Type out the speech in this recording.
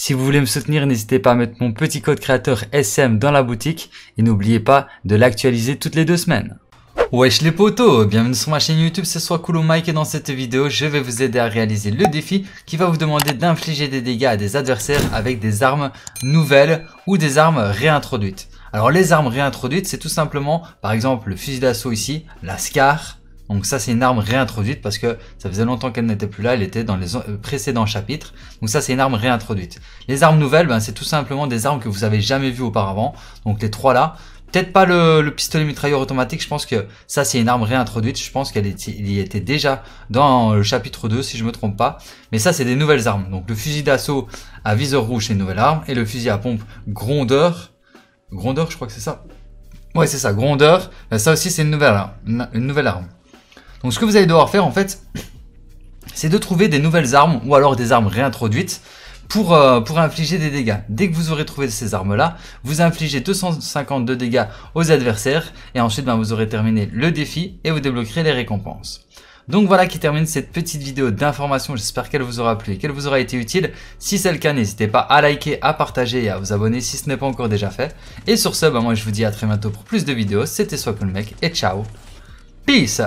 Si vous voulez me soutenir, n'hésitez pas à mettre mon petit code créateur SM dans la boutique et n'oubliez pas de l'actualiser toutes les deux semaines. Wesh les potos, bienvenue sur ma chaîne YouTube, ce soit Coolo Mike et dans cette vidéo, je vais vous aider à réaliser le défi qui va vous demander d'infliger des dégâts à des adversaires avec des armes nouvelles ou des armes réintroduites. Alors les armes réintroduites, c'est tout simplement, par exemple le fusil d'assaut ici, la SCAR, donc ça, c'est une arme réintroduite parce que ça faisait longtemps qu'elle n'était plus là, elle était dans les euh, précédents chapitres. Donc ça, c'est une arme réintroduite. Les armes nouvelles, ben, c'est tout simplement des armes que vous avez jamais vues auparavant. Donc les trois là. Peut-être pas le, pistolet mitrailleur automatique, je pense que ça c'est une arme réintroduite, je pense qu'elle y était déjà dans le chapitre 2 si je me trompe pas. Mais ça c'est des nouvelles armes, donc le fusil d'assaut à viseur rouge c'est une nouvelle arme, et le fusil à pompe grondeur, grondeur je crois que c'est ça, ouais c'est ça, grondeur, ben, ça aussi c'est une nouvelle Une nouvelle arme. Donc ce que vous allez devoir faire en fait, c'est de trouver des nouvelles armes ou alors des armes réintroduites pour, euh, pour infliger des dégâts. Dès que vous aurez trouvé ces armes-là, vous infligez 252 dégâts aux adversaires et ensuite ben, vous aurez terminé le défi et vous débloquerez les récompenses. Donc voilà qui termine cette petite vidéo d'information. J'espère qu'elle vous aura plu et qu'elle vous aura été utile. Si c'est le cas, n'hésitez pas à liker, à partager et à vous abonner si ce n'est pas encore déjà fait. Et sur ce, ben, moi je vous dis à très bientôt pour plus de vidéos. C'était le Mec et ciao. Peace